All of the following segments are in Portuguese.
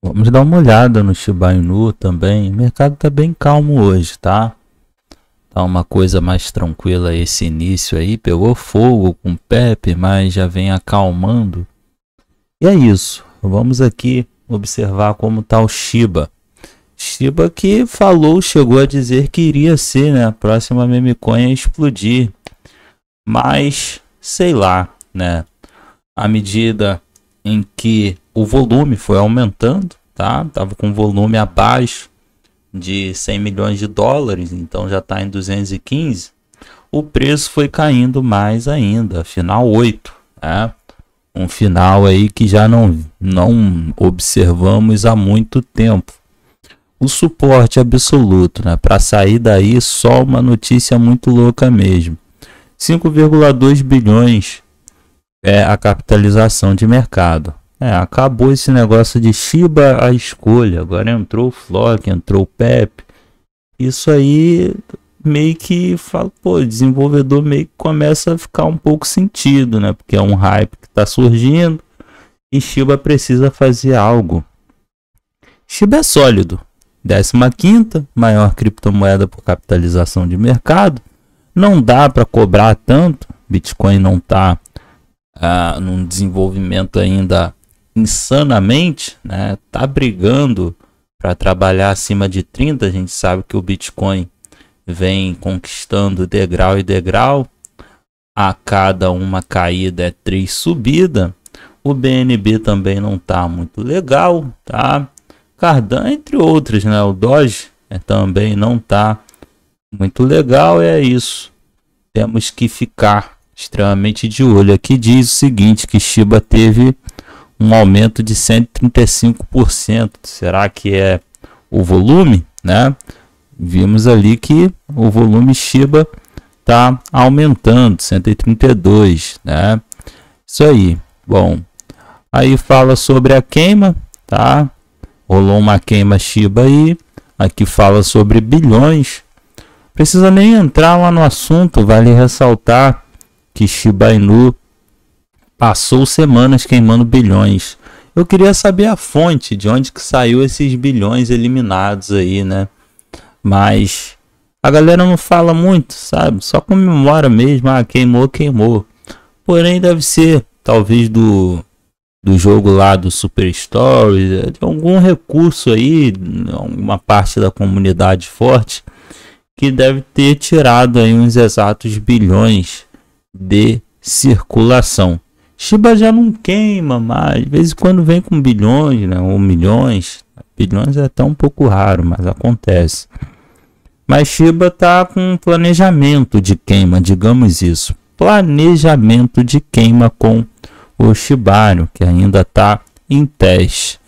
Vamos dar uma olhada no Shiba Inu também. O mercado está bem calmo hoje, tá? Tá uma coisa mais tranquila esse início aí. Pegou fogo com o Pepe, mas já vem acalmando. E é isso. Vamos aqui observar como está o Shiba. Shiba que falou, chegou a dizer que iria ser, né? A próxima meme coin explodir. Mas, sei lá, né? À medida em que o volume foi aumentando, tá? Tava com volume abaixo de 100 milhões de dólares, então já está em 215. O preço foi caindo mais ainda, final 8, né? um final aí que já não, não observamos há muito tempo. O suporte absoluto, né? Para sair daí, só uma notícia muito louca mesmo. 5,2 bilhões é a capitalização de mercado. É, acabou esse negócio de Shiba a escolha. Agora entrou o Flock, entrou o Pep. Isso aí meio que fala, pô, desenvolvedor meio que começa a ficar um pouco sentido, né? Porque é um hype que está surgindo e Shiba precisa fazer algo. Shiba é sólido. 15 maior criptomoeda por capitalização de mercado. Não dá para cobrar tanto. Bitcoin não está ah, num desenvolvimento ainda insanamente, né? Tá brigando para trabalhar acima de 30, a gente sabe que o Bitcoin vem conquistando degrau e degrau. A cada uma caída é três subida. O BNB também não tá muito legal, tá? Cardano entre outros, né? O Doge é, também não tá muito legal, é isso. Temos que ficar extremamente de olho. Aqui diz o seguinte, que Shiba teve um aumento de 135%. Será que é o volume, né? Vimos ali que o volume Shiba está aumentando, 132, né? Isso aí. Bom, aí fala sobre a queima, tá? Rolou uma queima Shiba aí. Aqui fala sobre bilhões. Precisa nem entrar lá no assunto, vale ressaltar que Shiba Inu passou semanas queimando bilhões. Eu queria saber a fonte de onde que saiu esses bilhões eliminados aí, né? Mas a galera não fala muito, sabe? Só comemora mesmo, ah, queimou, queimou. Porém, deve ser talvez do do jogo lá do Super Stories, de algum recurso aí, alguma parte da comunidade forte que deve ter tirado aí uns exatos bilhões de circulação. Shiba já não queima mais, de vez em quando vem com bilhões, né, ou milhões. Bilhões é até um pouco raro, mas acontece. Mas Shiba está com um planejamento de queima, digamos isso. Planejamento de queima com o Shibário, que ainda está em teste.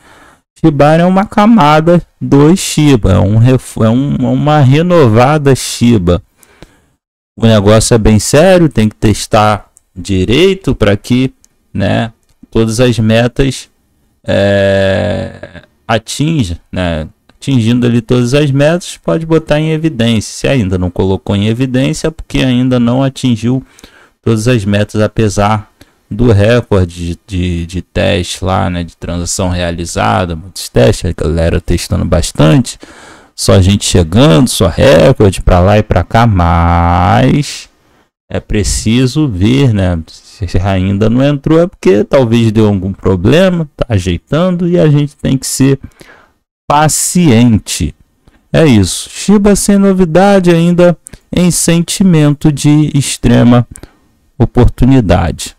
Shibari é uma camada do Shiba, é, um, é, uma renovada Shiba o negócio é bem sério, tem que testar direito para que né, todas as metas é, atinja, né? atingindo ali todas as metas, pode botar em evidência. Se ainda não colocou em evidência, é porque ainda não atingiu todas as metas, apesar do recorde de, de, de teste lá, né, de transação realizada, muitos testes, a galera testando bastante só gente chegando, só recorde para lá e para cá, mas é preciso ver, né? Se ainda não entrou é porque talvez deu algum problema, tá ajeitando e a gente tem que ser paciente. É isso. Shiba sem novidade ainda em sentimento de extrema oportunidade.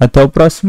Até o próximo